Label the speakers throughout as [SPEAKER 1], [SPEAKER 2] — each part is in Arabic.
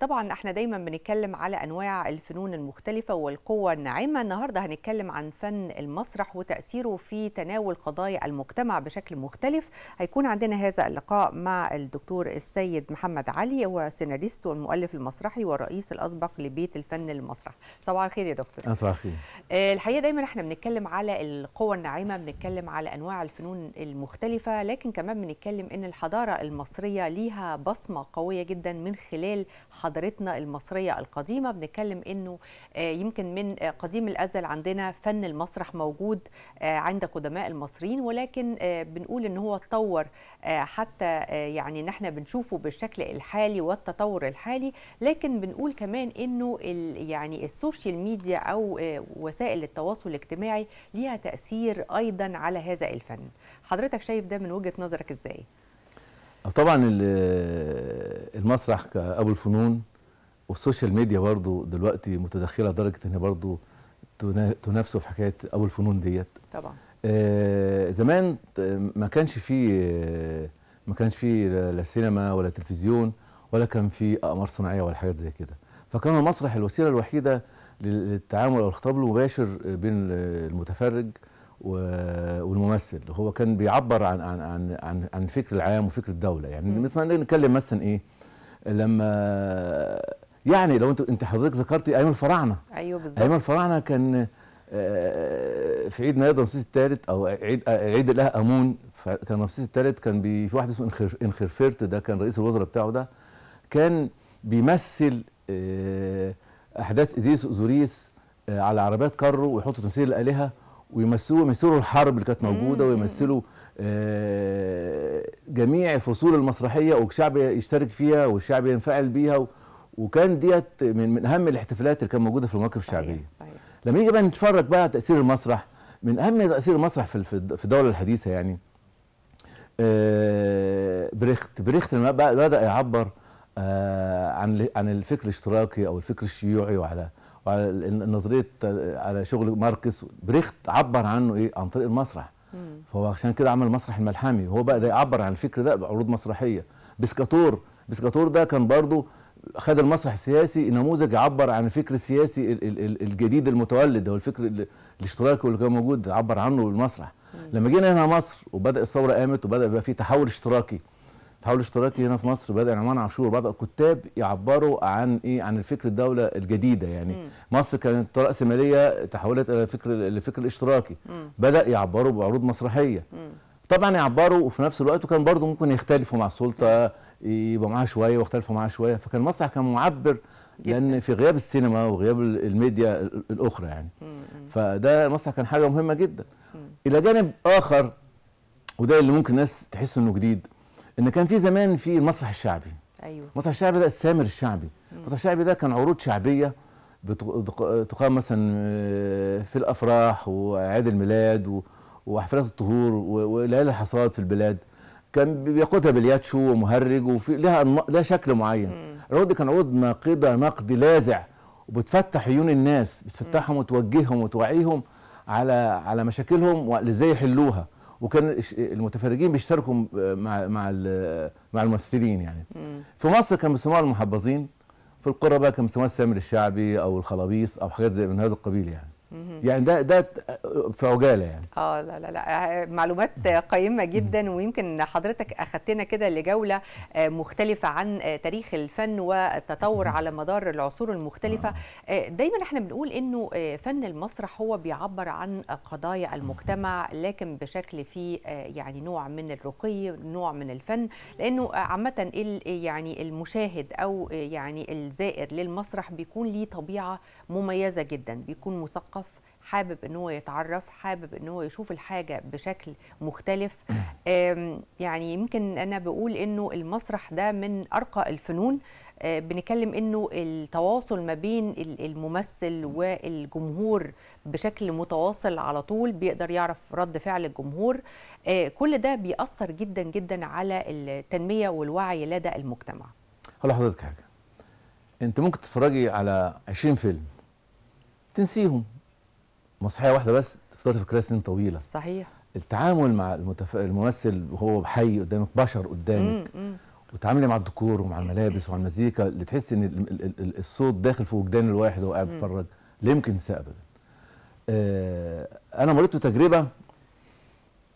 [SPEAKER 1] طبعا احنا دايما بنتكلم على انواع الفنون المختلفه والقوه الناعمه النهارده هنتكلم عن فن المسرح وتاثيره في تناول قضايا المجتمع بشكل مختلف هيكون عندنا هذا اللقاء مع الدكتور السيد محمد علي هو سيناريست والمؤلف المسرحي والرئيس الاسبق لبيت الفن المسرح صباح الخير يا دكتور صباح الخير آه، الحقيقه دايما احنا بنتكلم على القوه الناعمه بنتكلم على انواع الفنون المختلفه لكن كمان بنتكلم ان الحضاره المصريه ليها بصمه قويه جدا من خلال حضارتنا المصريه القديمه بنتكلم انه آه، يمكن من آه، قديم الازل عندنا فن المسرح موجود آه، عند قدماء المصريين ولكن بنقول ان هو اتطور حتى يعني ان احنا بنشوفه بالشكل الحالي والتطور الحالي لكن بنقول كمان انه يعني السوشيال ميديا او وسائل التواصل الاجتماعي ليها تاثير ايضا على هذا الفن حضرتك شايف ده من وجهه نظرك ازاي
[SPEAKER 2] طبعا المسرح كابو الفنون والسوشيال ميديا برضو دلوقتي متدخله لدرجه ان برضو تنافسه في حكايه ابو الفنون ديت طبعا آه زمان ما كانش فيه ما كانش فيه لا سينما ولا تلفزيون ولا كان في اقمار صناعيه ولا حاجات زي كده فكان المسرح الوسيله الوحيده للتعامل او الخطاب المباشر بين المتفرج والممثل هو كان بيعبر عن عن عن عن, عن فكر العام وفكر الدوله يعني مثلا نتكلم مثلا ايه لما يعني لو انت انت حضرتك ذكرتي ايام الفراعنه ايوه بالظبط ايام الفراعنه كان آه، في عيد ميلاد رمسيس الثالث او عيد عيد الاله امون كان رمسيس الثالث كان بي في واحد اسمه انخرفرت ده كان رئيس الوزراء بتاعه ده كان بيمثل آه، احداث ازيس اوزوريس آه، على عربيات كارو ويحط تمثيل الالهه ويمثلوا يمثلوا الحرب اللي كانت موجوده ويمثلوا آه، جميع الفصول المسرحيه والشعب يشترك فيها والشعب ينفعل بيها وكان ديت من, من اهم الاحتفالات اللي كانت موجوده في المواقف الشعبيه لما نيجي بقى نتفرج بقى على تاثير المسرح من اهم تاثير المسرح في في الدوله الحديثه يعني آه، بريخت بريخت لما بدا يعبر آه، عن عن الفكر الاشتراكي او الفكر الشيوعي وعلى وعلى نظريه آه، على شغل ماركس بريخت عبر عنه ايه عن طريق المسرح فهو عشان كده عمل المسرح الملحمي وهو بقى ده يعبر عن الفكر ده بعروض مسرحيه بسكاتور بسكاتور ده كان برضه خد المسرح السياسي نموذج يعبر عن الفكر السياسي الجديد المتولد هو الفكر الاشتراكي واللي كان موجود عبر عنه بالمسرح لما جينا هنا مصر وبدا الثوره قامت وبدا يبقى في تحول اشتراكي التحول الاشتراكي هنا في مصر بدا عمران عاشور بدا الكتاب يعبروا عن ايه عن الفكر الدوله الجديده يعني مم. مصر كانت راسماليه تحولت الى فكر الفكر الاشتراكي مم. بدا يعبروا بعروض مسرحيه مم. طبعا يعبروا وفي نفس الوقت كان برضه ممكن يختلفوا مع السلطه يبقى معاها شويه واختلفوا معاها شويه فكان المسرح كان معبر لان في غياب السينما وغياب الميديا الاخرى يعني فده المسرح كان حاجه مهمه جدا الى جانب اخر وده اللي ممكن الناس تحس انه جديد ان كان في زمان في المسرح الشعبي ايوه المسرح الشعبي ده السامر الشعبي المسرح الشعبي ده كان عروض شعبيه تقام مثلا آه، في الافراح وعيد الميلاد وحفلات الطهور وليالي الحصاد في البلاد كان بيقودها بالياتشو ومهرج وفي لها لها شكل معين العروض دي كان عروض ناقده نقد لاذع وبتفتح عيون الناس بتفتحهم وتوجههم وتوعيهم على على مشاكلهم وازاي يحلوها وكان المتفرجين بيشتركوا مع مع مع الممثلين يعني مم. في مصر كان بيسموها المحبظين في القرى بقى كان بيسموها السامر الشعبي او الخلابيص او حاجات زي من هذا القبيل يعني يعني ده ده في عجاله يعني
[SPEAKER 1] اه لا لا لا آه، معلومات قيمه جدا ويمكن حضرتك اخذتنا كده لجوله آه، مختلفه عن آه، تاريخ الفن والتطور على مدار العصور المختلفه دايما احنا بنقول انه فن المسرح هو بيعبر عن قضايا المجتمع لكن بشكل فيه يعني نوع من الرقي نوع من الفن لانه عامه يعني المشاهد او يعني الزائر للمسرح بيكون ليه طبيعه مميزه جدا بيكون مثقف حابب ان هو يتعرف حابب ان هو يشوف الحاجه بشكل مختلف يعني يمكن انا بقول انه المسرح ده من ارقى الفنون آه، بنتكلم انه التواصل ما بين الممثل والجمهور بشكل متواصل على طول بيقدر يعرف رد فعل الجمهور آه، كل ده بيأثر جدا جدا على التنميه والوعي لدى المجتمع
[SPEAKER 2] هقول لحضرتك حاجه انت ممكن تتفرجي على 20 فيلم تنسيهم مسرحيه واحده بس في الكراسي سنين طويله صحيح التعامل مع المتف... الممثل وهو حي قدامك بشر قدامك مم. مم. وتعاملي مع الديكور ومع الملابس ومع المزيكا اللي تحس ان الصوت داخل في وجدان الواحد وهو قاعد بيتفرج لا يمكن ينساه ابدا. آه، انا مريت بتجربه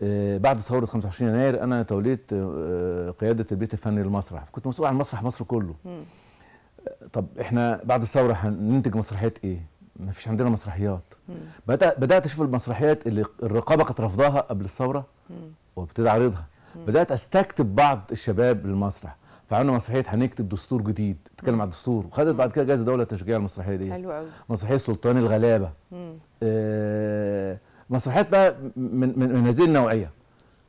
[SPEAKER 2] آه، بعد ثوره 25 يناير انا توليت آه، قياده البيت الفني للمسرح كنت مسؤول عن مسرح مصر كله. طب احنا بعد الثوره هننتج مسرحيات ايه؟ ما فيش عندنا مسرحيات بدات بدات اشوف المسرحيات اللي الرقابه كانت رافضاها قبل الثوره وابتدى اعرضها بدات استكتب بعض الشباب للمسرح فعملنا مسرحيه هنكتب دستور جديد اتكلم عن الدستور وخدت بعد كده جائزه دوله تشجيع المسرحيه دي حلو قوي مسرحيه سلطان الغلابه آه مسرحيات بقى من, من, من هذه النوعيه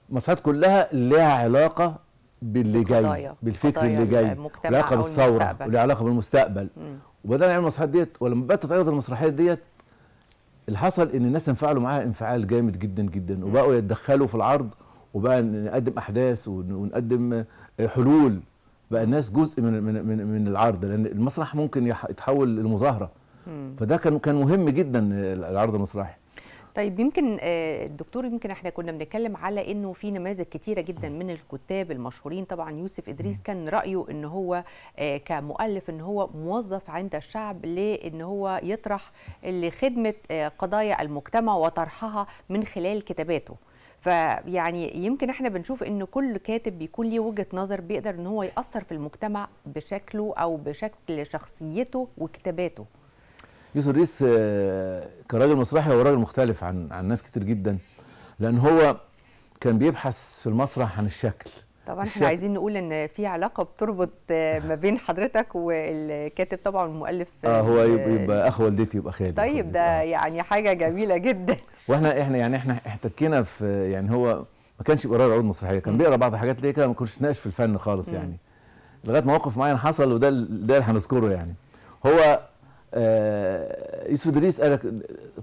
[SPEAKER 2] مسرحيات كلها لها علاقه باللي جاي بالفكر اللي جاي علاقه بالثوره ولها علاقه بالمستقبل مم. وبدانا نعمل المسرحيات ديت ولما بدات تعرض المسرحيات ديت اللي حصل ان الناس انفعلوا معاها انفعال جامد جدا جدا وبقوا يتدخلوا في العرض وبقى نقدم احداث ونقدم حلول بقى الناس جزء من من من, من العرض لان المسرح ممكن يتحول لمظاهره فده كان كان مهم جدا العرض المسرحي
[SPEAKER 1] طيب يمكن آه، الدكتور يمكن احنا كنا بنتكلم على انه في نماذج كتيره جدا من الكتاب المشهورين طبعا يوسف ادريس كان رايه ان هو آه، كمؤلف ان هو موظف عند الشعب لان هو يطرح لخدمه آه، قضايا المجتمع وطرحها من خلال كتاباته فيعني يمكن احنا بنشوف ان كل كاتب بيكون ليه وجهه نظر بيقدر ان هو ياثر في المجتمع بشكله او بشكل شخصيته وكتاباته
[SPEAKER 2] يوسف الرئيس آه، كراجل مسرحي هو راجل مختلف عن عن ناس كتير جدا لان هو كان بيبحث في المسرح عن الشكل
[SPEAKER 1] طبعا احنا عايزين نقول ان في علاقه بتربط آه، ما بين حضرتك والكاتب طبعا والمؤلف اه هو آه، يبقى, يبقى
[SPEAKER 2] اخ والدتي يبقى خالد
[SPEAKER 1] طيب ده آه. يعني حاجه جميله جدا
[SPEAKER 2] واحنا احنا يعني احنا احتكينا في يعني هو ما كانش بيقرا عروض مسرحيه كان بيقرا بعض الحاجات ليه كده ما كناش ناقش في الفن خالص يعني لغايه موقف معين حصل وده ده اللي هنذكره يعني هو آه، يوسف ادريس قال لك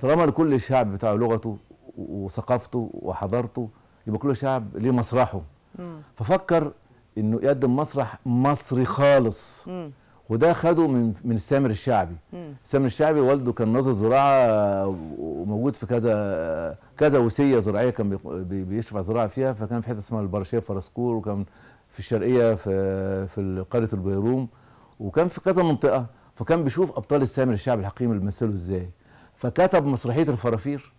[SPEAKER 2] طالما لكل الشعب بتاعه لغته وثقافته وحضارته يبقى كل شعب ليه مسرحه مم. ففكر انه يقدم مسرح مصري خالص مم. وده خده من من السامر الشعبي مم. السامر الشعبي والده كان ناظر زراعه وموجود في كذا كذا وسيه زراعيه كان بيشرف على الزراعه فيها فكان في حته اسمها البرشيه فرسكور وكان في الشرقيه في في قريه البيروم وكان في كذا منطقه فكان بيشوف ابطال السامر الشعب الحقيقي بيمثلوا ازاي فكتب مسرحيه الفرافير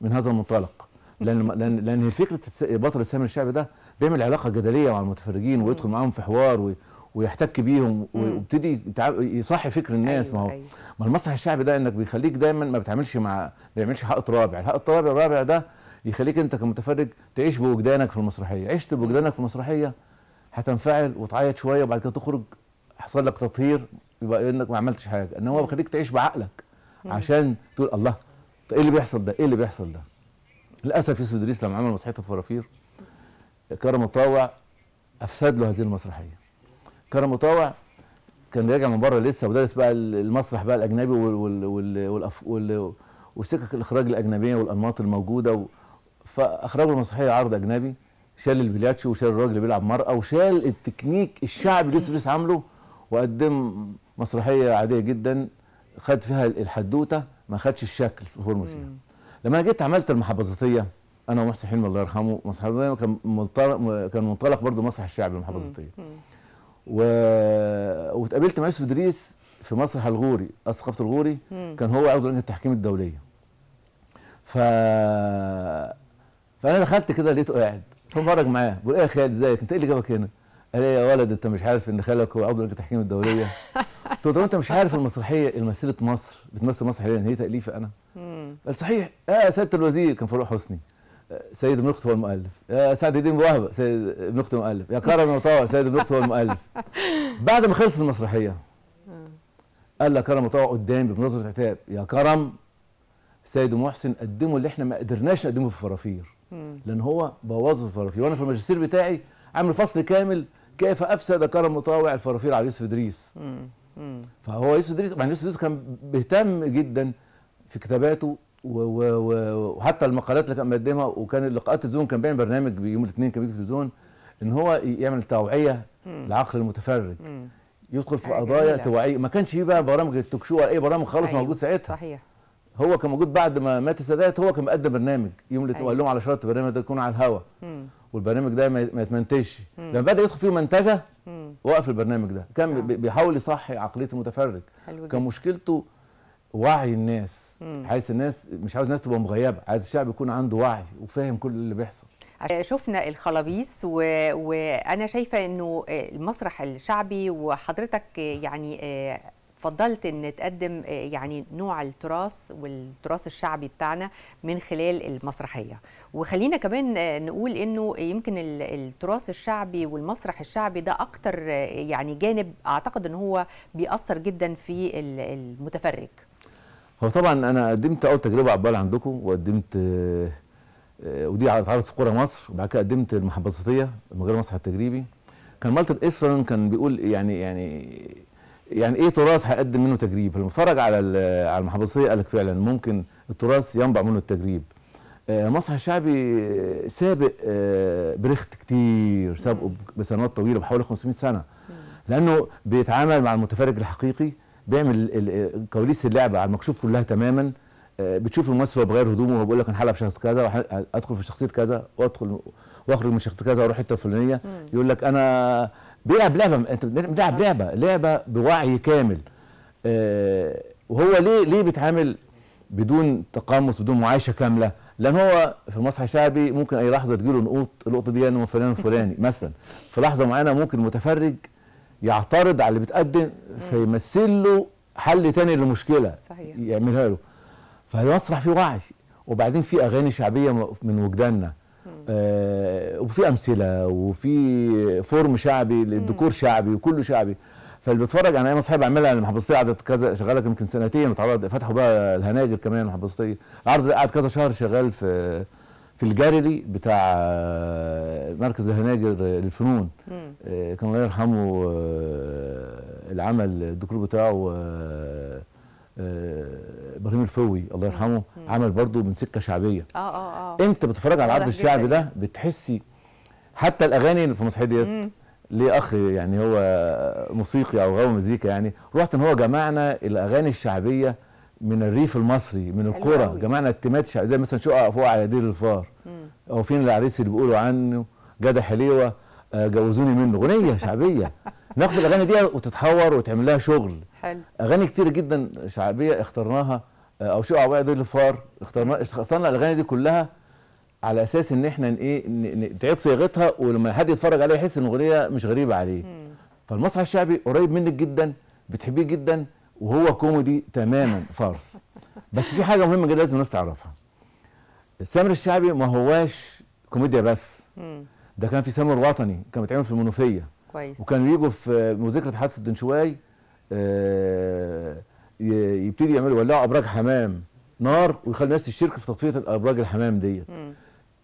[SPEAKER 2] من هذا المنطلق لان لان لان فكره بطل السامر الشعبي ده بيعمل علاقه جدليه مع المتفرجين ويدخل معاهم في حوار و... ويحتك بيهم ويبتدي يصحي فكر الناس أيوة ما هو أيوة. ما المسرح الشعبي ده انك بيخليك دايما ما بتعملش مع ما بيعملش حائط رابع الحائط الرابع الرابع ده يخليك انت كمتفرج تعيش بوجدانك في المسرحيه عشت بوجدانك في المسرحيه هتنفعل وتعيط شويه وبعد كده تخرج حصل لك تطهير يبقى انك ما عملتش حاجه ان هو بيخليك تعيش بعقلك عشان تقول الله طيب ايه اللي بيحصل ده ايه اللي بيحصل ده للاسف يوسف ادريس لما عمل مسرحيه الفرافير كرم مطاوع افسد له هذه المسرحيه كرم مطاوع كان راجع من بره لسه ودارس بقى المسرح بقى الاجنبي وال وال والأف وال وسكك الاخراج الاجنبيه والانماط الموجوده و... فاخرجوا المسرحيه عرض اجنبي شال البلياتشو وشال الراجل اللي بيلعب مرأة وشال التكنيك الشعبي اللي يوسف عامله وقدم مسرحيه عاديه جدا خد فيها الحدوته ما خدش الشكل في الفورم فيها لما انا جيت عملت المحافظاتيه انا ومحسن حلمي الله يرحمه المحافظاتيه كان منطلق كان منطلق برضه مسرح الشعب المحافظاتيه و... واتقابلت مع يوسف ادريس في مسرح الغوري اسقفت الغوري مم. كان هو عضو لجنه التحكيم الدوليه ف فانا دخلت كده لقيته قاعد فبرج معاه بقول ايه يا خالد ازيك انت ايه اللي جابك هنا؟ قال لي إيه يا ولد انت مش عارف ان خالك هو عضو لجنه التحكيم الدوليه قلت له طب انت مش عارف المسرحيه المسيره مصر بتمثل مصر حاليا هي تاليفه انا قال صحيح اه سياده الوزير كان فاروق حسني آه، سيد ابن اخت هو المؤلف آه سعد الدين وهبه سيد ابن اخت هو المؤلف يا كرم مطاوع سيد ابن اخت هو المؤلف بعد ما خلصت المسرحيه قال لك كرم مطاوع قدامي بنظره عتاب يا كرم سيد محسن قدموا اللي احنا ما قدرناش نقدمه في الفرافير لان هو بوظه في الفرافير وانا في الماجستير بتاعي عامل فصل كامل كيف افسد كرم مطاوع الفرافير على يوسف ادريس فهو يوسف ادريس يعني يوسف ادريس كان بيهتم جدا في كتاباته وحتى المقالات اللي كان مقدمها وكان لقاءات التلفزيون كان بيعمل برنامج يوم الاثنين كان بيجي في التلفزيون ان هو يعمل توعيه لعقل المتفرج يدخل في قضايا توعيه ما كانش فيه بقى برامج التوك شو ولا اي برامج خالص أيوه. موجود ساعتها صحيح هو كان موجود بعد ما مات السادات هو كان مقدم برنامج يوم الاثنين أيوه. وقال لهم على شرط البرنامج ده يكون على الهوا والبرنامج ده ما يتمنتجش لما بدا يدخل فيه منتجه وقف البرنامج ده كان آه. بيحاول يصحي عقليه المتفرج كان مشكلته وعي الناس عايز الناس مش عاوز الناس تبقى مغيبه عايز الشعب يكون عنده وعي وفاهم كل اللي بيحصل
[SPEAKER 1] شفنا الخلابيس و... وانا شايفه انه المسرح الشعبي وحضرتك يعني آه، فضلت ان تقدم آه، يعني نوع التراث والتراث الشعبي بتاعنا من خلال المسرحيه وخلينا كمان آه، نقول انه يمكن التراث الشعبي والمسرح الشعبي ده اكتر آه، يعني جانب اعتقد ان هو بيأثر جدا في المتفرج
[SPEAKER 2] هو طبعا انا قدمت اول تجربه عبال عندكم وقدمت ودي اتعرضت في قرى مصر وبعد كده قدمت المحبصاتيه من غير المسرح التجريبي كان مالتر اسرن كان بيقول يعني يعني يعني ايه تراث هيقدم منه تجريب لما اتفرج على على المحافظيه قال لك فعلا ممكن التراث ينبع منه التجريب المسرح آه، الشعبي آه، سابق آه، بريخت كتير سابقه بسنوات طويله بحوالي 500 سنه لانه بيتعامل مع المتفرج الحقيقي بيعمل كواليس اللعبه على المكشوف كلها تماما بتشوف الممثل وهو بغير هدومه وهو بيقول لك انا هلعب شخصيه كذا ادخل في شخصيه كذا وادخل واخرج من شخصيه كذا واروح حته فلانيه يقول لك انا بيلعب لعبه انت بتلعب آه. لعبه لعبه بوعي كامل آه وهو ليه ليه بيتعامل بدون تقمص بدون معايشه كامله لان هو في المسرح الشعبي ممكن اي لحظه تجيله نقوط اللقطه دي انا يعني فلان الفلاني مثلا في لحظه معينه ممكن متفرج يعترض على اللي بتقدم فيمثل له حل تاني للمشكله صحيح. يعملها له فالمسرح فيه وعي وبعدين في اغاني شعبيه من وجداننا آه وفي امثله وفي فورم شعبي للذكور شعبي وكله شعبي فاللي بيتفرج يعني انا ايام صاحبي بعملها المحافظيه قعدت كذا شغاله يمكن سنتين وتعرض فتحوا بقى الهناجر كمان المحافظيه العرض قعد كذا شهر شغال في في الجاليري بتاع آه، مركز الهناجر للفنون آه، كان الله يرحمه آه، العمل الدكتور بتاعه ابراهيم الفوي الله يرحمه عمل برضه من سكه شعبيه اه اه اه انت بتتفرج على العرض الشعبي ده بتحسي حتى الاغاني اللي في المسرحيه ديت ليه اخ يعني هو موسيقي او غاوي مزيكا يعني رحت ان هو جمعنا الاغاني الشعبيه من الريف المصري من القرى جمعنا التيمات الشعبيه زي مثلا شقق فوق على دير الفار هو فين العريس اللي بيقولوا عنه جدع حليوه آه، جوزوني منه اغنيه شعبيه ناخد الاغاني دي وتتحور وتعمل لها شغل اغاني كتير جدا شعبيه اخترناها آه، او شو عبايه دول الفار اخترنا اخترنا الاغاني دي كلها على اساس ان احنا ايه تعيد صياغتها ولما حد يتفرج عليها يحس ان الاغنيه مش غريبه عليه مم. فالمسرح الشعبي قريب منك جدا بتحبيه جدا وهو كوميدي تماما فارس بس في حاجه مهمه جدا لازم الناس تعرفها السمر الشعبي ما هواش كوميديا بس ده كان في سمر وطني كان بيتعمل في المنوفيه كويس وكان بيجوا في مذكره حادثه الدنشواي آه، يبتدي يعملوا يولعوا ابراج حمام نار ويخلي الناس تشترك في تطفيه الابراج الحمام ديت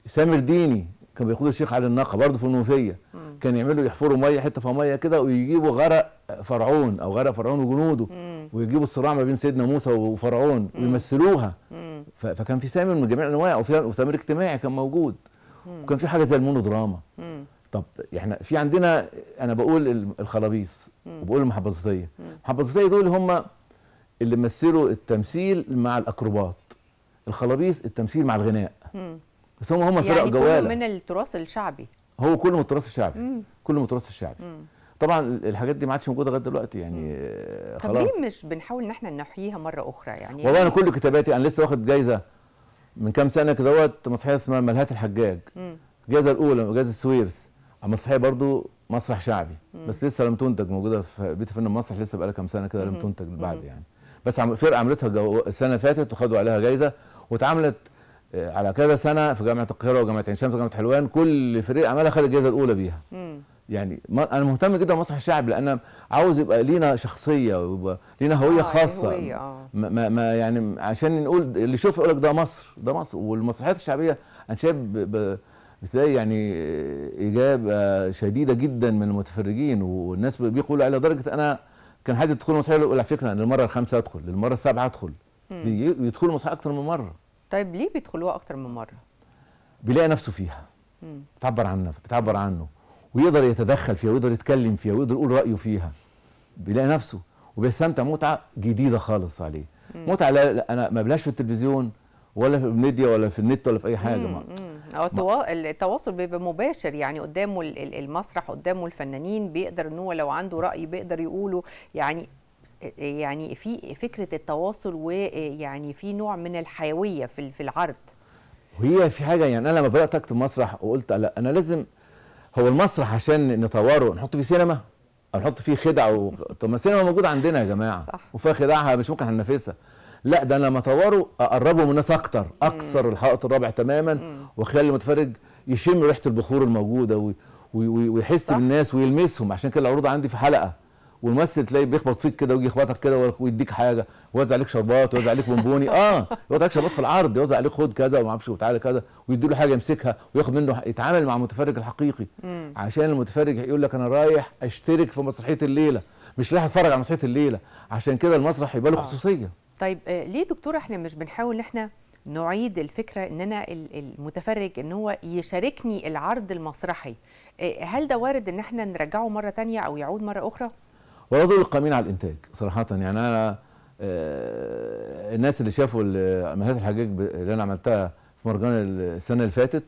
[SPEAKER 2] سامر ديني كان بيقود الشيخ على الناقه برضه في المنوفيه كان يعملوا يحفروا ميه حته في ميه كده ويجيبوا غرق فرعون او غرق فرعون وجنوده ويجيبوا الصراع ما بين سيدنا موسى وفرعون ويمثلوها فكان في سامر من جميع الانواع وفي سامر اجتماعي كان موجود وكان في حاجه زي المونودراما طب احنا في عندنا انا بقول الخلابيص وبقول المحبظتيه المحبظتيه دول هم اللي مثلوا التمثيل مع الاكروبات الخلابيس التمثيل مع الغناء مم. بس هم هم فرق يعني جواله من
[SPEAKER 1] التراث الشعبي
[SPEAKER 2] هو كله من التراث الشعبي كله من التراث الشعبي مم. طبعا الحاجات دي ما عادش موجوده لغايه دلوقتي يعني مم. آه، خلاص طب
[SPEAKER 1] ليه مش بنحاول ان احنا نحييها مره اخرى يعني والله انا كل
[SPEAKER 2] كتاباتي انا لسه واخد جايزه من كام سنه كدهوت مسرحيه اسمها ملهات الحجاج الجائزه الاولى جائزه السويرس المسرحيه برضو مسرح شعبي مم. بس لسه لم تنتج موجوده في بيت فن المسرح لسه بقى لها كام سنه كده لم تنتج بعد يعني بس عم فرقه عملتها جو السنه اللي فاتت وخدوا عليها جايزه واتعملت آه، على كذا سنه في جامعه القاهره وجامعه عين شمس وجامعه حلوان كل فريق عملها خد الجائزه الاولى بيها مم. يعني ما انا مهتم جدا بمسرح الشعب لان عاوز يبقى لينا شخصيه ويبقى لينا هويه آه يعني خاصه هوية آه. ما, ما يعني عشان نقول اللي يشوف يقول لك ده مصر ده مصر والمسرحيات الشعبيه انا شايف بتلاقي يعني اجابه شديده جدا من المتفرجين والناس بيقولوا على درجه انا كان حد يدخل المسرحيه يقول على فكره انا المره الخامسه ادخل المره السابعه ادخل بيدخلوا المسرحيه اكتر من مره
[SPEAKER 1] طيب ليه بيدخلوها اكتر من مره
[SPEAKER 2] بيلاقي نفسه فيها مم. بتعبر عن نفسه بتعبر عنه ويقدر يتدخل فيها ويقدر يتكلم فيها ويقدر يقول رايه فيها بيلاقي نفسه وبيستمتع متعه جديده خالص عليه مم. متعه لا انا ما بلاش في التلفزيون ولا في الميديا ولا في النت ولا في اي حاجه مم.
[SPEAKER 1] مم. التواصل بيبقى مباشر يعني قدامه المسرح قدامه الفنانين بيقدر ان هو لو عنده راي بيقدر يقوله يعني يعني في فكره التواصل ويعني في نوع من الحيويه في في العرض
[SPEAKER 2] وهي في حاجه يعني انا لما بدات اكتب مسرح وقلت لا انا لازم هو المسرح عشان نطوره نحط فيه سينما او نحط فيه خدع و... طب ما السينما موجوده عندنا يا جماعه صح. وفيها خدعها مش ممكن هننافسها لا ده انا لما اطوره اقربه من الناس اكتر اكثر الحائط الرابع تماما واخلي المتفرج يشم ريحه البخور الموجوده ويحس بالناس ويلمسهم عشان كده العروض عندي في حلقه والممثل تلاقيه بيخبط فيك كده ويجي يخبطك كده ويديك حاجه ويوزع عليك شربات ويوزع عليك بونبوني اه يوزع عليك شربات في العرض يوزع عليك خد كذا وما اعرفش وتعالى كذا ويدي له حاجه يمسكها وياخد منه يتعامل مع المتفرج الحقيقي مم. عشان المتفرج يقول لك انا رايح اشترك في مسرحيه الليله مش رايح اتفرج على مسرحيه الليله عشان كده المسرح يبقى له آه. خصوصيه
[SPEAKER 1] طيب آه، ليه دكتور احنا مش بنحاول ان احنا نعيد الفكره ان انا المتفرج ان هو يشاركني العرض المسرحي آه، هل ده وارد ان احنا نرجعه مره تانية او يعود مره اخرى
[SPEAKER 2] ولا دول القائمين على الانتاج صراحه يعني انا آه، الناس اللي شافوا مهات الحجاج اللي انا عملتها في مرجان السنه اللي فاتت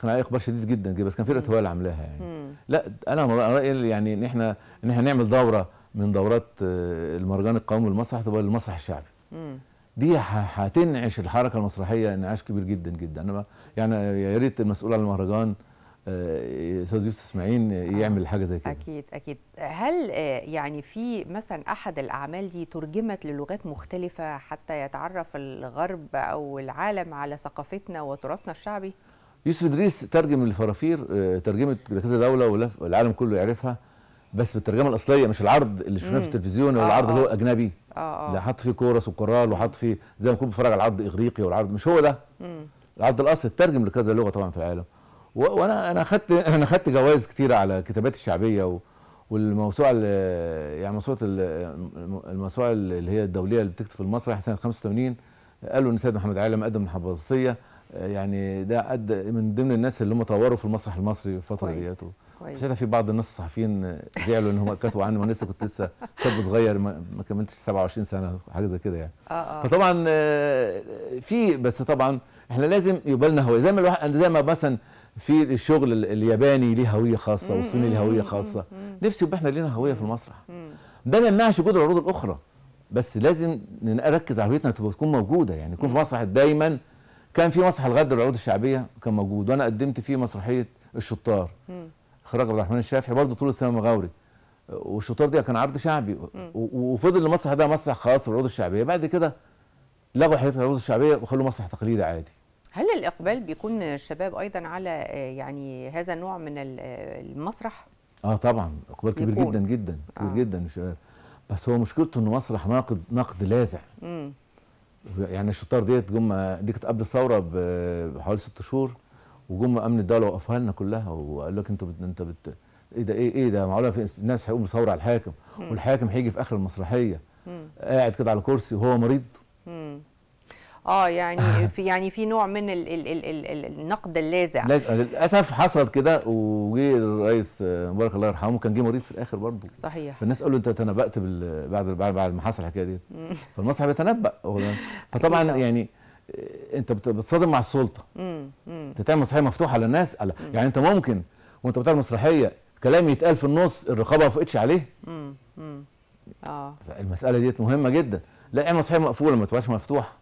[SPEAKER 2] كان عليه اخبار شديد جدا بس كان فرقه هو اللي عاملاها يعني لا انا رايي يعني ان احنا ان احنا نعمل دوره من دورات آه، المهرجان القومي للمسرح تبقى للمسرح الشعبي دي هتنعش الحركه المسرحيه انعاش كبير جدا جدا انا يعني يا ريت المسؤول عن المهرجان آه، استاذ يوسف اسماعيل آه، يعمل حاجه زي كده
[SPEAKER 1] اكيد اكيد هل يعني في مثلا احد الاعمال دي ترجمت للغات مختلفه حتى يتعرف الغرب او العالم على ثقافتنا وتراثنا الشعبي
[SPEAKER 2] يوسف ادريس ترجم الفرافير ترجمه لكذا دوله والعالم كله يعرفها بس في الترجمه الاصليه مش العرض اللي شفناه في التلفزيون ولا آه، العرض اللي هو آه. اجنبي آه،, اه اللي حاط فيه كورس وكرال وحاط فيه زي ما كنت بتفرج على العرض اغريقي والعرض مش هو ده العرض الاصلي اترجم لكذا لغه طبعا في العالم وانا انا اخذت انا اخذت جوائز كتيره على كتاباتي الشعبيه و... والموسوعه يعني موسوعه الموسوعه اللي هي الدوليه اللي بتكتب في المسرح سنه 85 قالوا ان سيد محمد عالم قدم الحباظيه يعني ده قد من ضمن الناس اللي هم طوروا في المسرح المصري في الفتره ديت كويس في بعض الناس الصحفيين زعلوا ان هم كتبوا عني وانا لسه كنت لسه شاب صغير ما, كملتش 27 سنه حاجه زي كده يعني آه آه. فطبعا آه، في بس طبعا احنا لازم يبقى لنا هويه زي ما الواحد زي ما مثلا في الشغل الياباني ليه هويه خاصه والصيني ليه هويه خاصه نفسي يبقى احنا لينا هويه في المسرح ده ما يمنعش وجود العروض الاخرى بس لازم نركز على هويتنا تبقى تكون موجوده يعني يكون في مسرح دايما كان في مسرح الغد والعروض الشعبيه كان موجود وانا قدمت فيه مسرحيه الشطار اخراج عبد الرحمن الشافعي برضه طول السنه مغاوري والشطار دي كان عرض شعبي وفضل المسرح ده مسرح خاص بالعروض الشعبيه بعد كده لغوا حته العروض الشعبيه وخلوا مسرح تقليدي عادي
[SPEAKER 1] هل الاقبال بيكون من الشباب ايضا على آه، يعني هذا النوع من آه، المسرح
[SPEAKER 2] اه طبعا اقبال كبير جدا جدا كبير آه. جدا الشباب بس هو مشكلته انه مسرح ناقد نقد لاذع يعني الشطار ديت جم دي كانت قبل الثوره بحوالي ست شهور وجم امن الدوله وقفها لنا كلها وقال لك انت بت... انت بت... ايه ده ايه ايه ده معقوله في الناس هيقوم يصوروا على الحاكم مم. والحاكم هيجي في اخر المسرحيه مم. قاعد كده على كرسي وهو مريض
[SPEAKER 1] مم. اه يعني في يعني في نوع من ال ال ال ال النقد اللاذع
[SPEAKER 2] للاسف حصلت كده وجه الرئيس مبارك الله يرحمه كان جه مريض في الاخر برضه
[SPEAKER 1] صحيح فالناس
[SPEAKER 2] قالوا انت تنبأت بعد بعد ما حصل الحكايه دي فالمسرح بيتنبأ فطبعا يعني إيه، انت بتتصادم مع السلطه انت تعمل مسرحيه مفتوحه للناس لا. يعني انت ممكن وانت بتعمل مسرحيه كلام يتقال في النص الرقابه ما وافقتش عليه اه المساله ديت مهمه جدا لا اعمل صحيح مقفوله ما تبقاش مفتوحه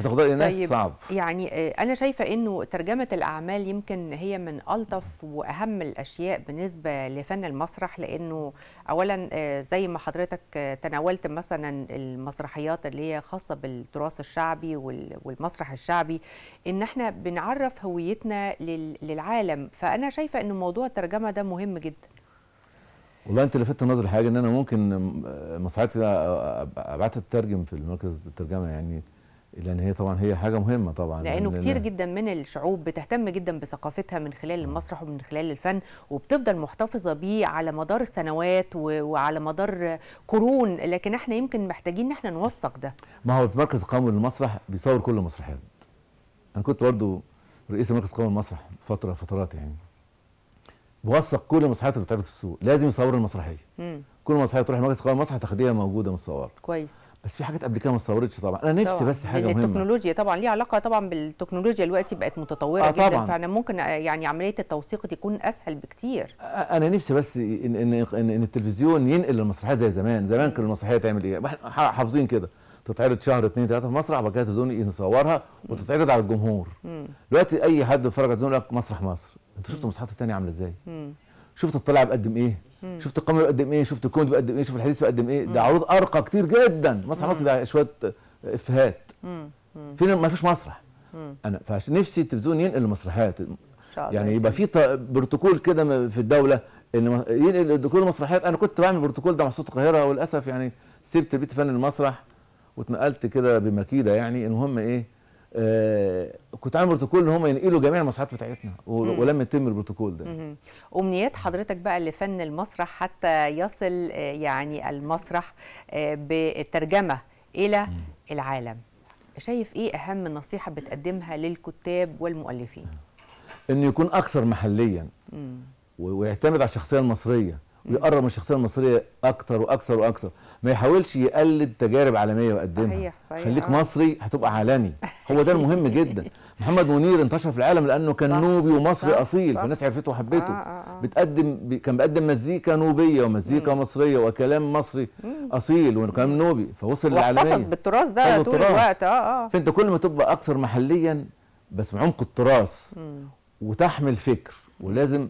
[SPEAKER 2] هتاخدها للناس طيب صعب
[SPEAKER 1] يعني آه، انا شايفه انه ترجمه الاعمال يمكن هي من الطف واهم الاشياء بالنسبه لفن المسرح لانه اولا آه، زي ما حضرتك آه، تناولت مثلا المسرحيات اللي هي خاصه بالتراث الشعبي والمسرح الشعبي ان احنا بنعرف هويتنا للعالم فانا شايفه ان موضوع الترجمه ده مهم جدا
[SPEAKER 2] والله انت لفت نظري حاجه ان انا ممكن مصحتي ابعتها تترجم في المركز الترجمه يعني لان هي طبعا هي حاجه مهمه طبعا لانه لأن كتير جدا
[SPEAKER 1] من الشعوب بتهتم جدا بثقافتها من خلال آه. المسرح ومن خلال الفن وبتفضل محتفظه بيه على مدار و... وعلى مدار قرون لكن احنا يمكن محتاجين ان احنا نوثق ده
[SPEAKER 2] ما هو في مركز قومي للمسرح بيصور كل المسرحيات انا كنت برضه رئيس مركز قومي للمسرح فتره فترات يعني بوثق كل المسرحيات اللي بتعرض في السوق لازم يصوروا المسرحيه مم. كل مسرحيه تروح مجلس قوى المسرح تاخديها موجوده متصوره كويس بس في حاجات قبل كده ما اتصورتش طبعا انا نفسي طبعًا. بس حاجه مهمه التكنولوجيا
[SPEAKER 1] طبعا ليها علاقه طبعا بالتكنولوجيا دلوقتي بقت متطوره آه جدا طبعًا. فاحنا ممكن يعني عمليه التوثيق تكون اسهل بكتير
[SPEAKER 2] انا نفسي بس ان ان ان, إن التلفزيون ينقل المسرحيات زي زمان زمان كل المسرحيه تعمل ايه حافظين كده تتعرض شهر اثنين ثلاثه في مسرح وبعد كده التلفزيون يصورها وتتعرض على الجمهور دلوقتي اي حد بيتفرج على التلفزيون يقول لك مسرح مصر انت شفت المصحات الثانيه عامله ازاي شفت الطلعة بقدم ايه؟, ايه شفت القمر بقدم ايه شفت الكوند بقدم ايه شفت الحديث بقدم ايه ده عروض ارقى كتير جدا مسرح مصر ده شويه افيهات فين ما فيش مسرح انا فنفسي التلفزيون ينقل المسرحيات يعني يبقى في بروتوكول كده في الدوله ان ينقل دخول المسرحيات انا كنت بعمل بروتوكول ده مع صوت القاهره وللاسف يعني سبت البيت فن المسرح واتنقلت كده بمكيده يعني المهم ايه آه كنت عامل بروتوكول ان هم ينقلوا جميع المسرحيات بتاعتنا ولم يتم البروتوكول ده
[SPEAKER 1] مم. امنيات حضرتك بقى لفن المسرح حتى يصل آه، يعني المسرح آه، بالترجمه الى مم. العالم شايف ايه اهم نصيحه بتقدمها للكتاب والمؤلفين
[SPEAKER 2] انه يكون اكثر محليا مم. ويعتمد على الشخصيه المصريه ويقرب من الشخصيه المصريه اكتر واكثر واكثر ما يحاولش يقلد تجارب عالميه ويقدمها صحيح صحيح خليك آه. مصري هتبقى عالمي هو ده المهم جدا محمد منير انتشر في العالم لانه كان صح. نوبي ومصري صح. اصيل صح. فالناس عرفته وحبته آه،, آه آه. بتقدم ب... كان بيقدم مزيكا نوبيه ومزيكا مم. مصريه وكلام مصري مم. اصيل وكلام نوبي فوصل للعالميه واحتفظ بالتراث ده طول الوقت اه اه فانت كل ما تبقى اكثر محليا بس بعمق التراث وتحمل فكر ولازم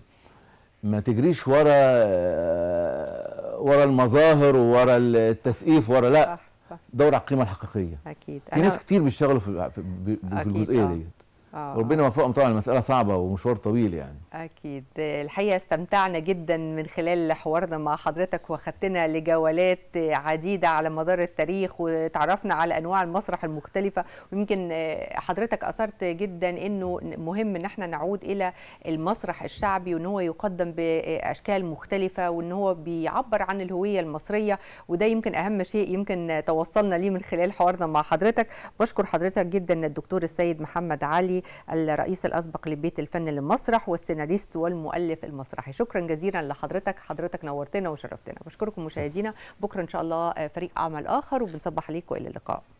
[SPEAKER 2] ما تجريش ورا آه، ورا المظاهر وورا التسقيف ورا لا صح. دور على القيمه الحقيقيه
[SPEAKER 1] اكيد في ناس
[SPEAKER 2] كتير بيشتغلوا في, في, في الجزئيه آه. دي آه. ربنا يوفقهم طبعا المساله صعبه ومشوار طويل يعني
[SPEAKER 1] اكيد الحقيقه استمتعنا جدا من خلال حوارنا مع حضرتك واخدتنا لجولات عديده على مدار التاريخ وتعرفنا على انواع المسرح المختلفه ويمكن حضرتك اثرت جدا انه مهم ان احنا نعود الى المسرح الشعبي وان هو يقدم باشكال مختلفه وان هو بيعبر عن الهويه المصريه وده يمكن اهم شيء يمكن توصلنا ليه من خلال حوارنا مع حضرتك بشكر حضرتك جدا الدكتور السيد محمد علي الرئيس الاسبق لبيت الفن للمسرح والسيناريست والمؤلف المسرحي شكرا جزيلا لحضرتك حضرتك نورتنا وشرفتنا بشكركم مشاهدينا بكره ان شاء الله آه، فريق عمل اخر وبنصبح عليكم الى اللقاء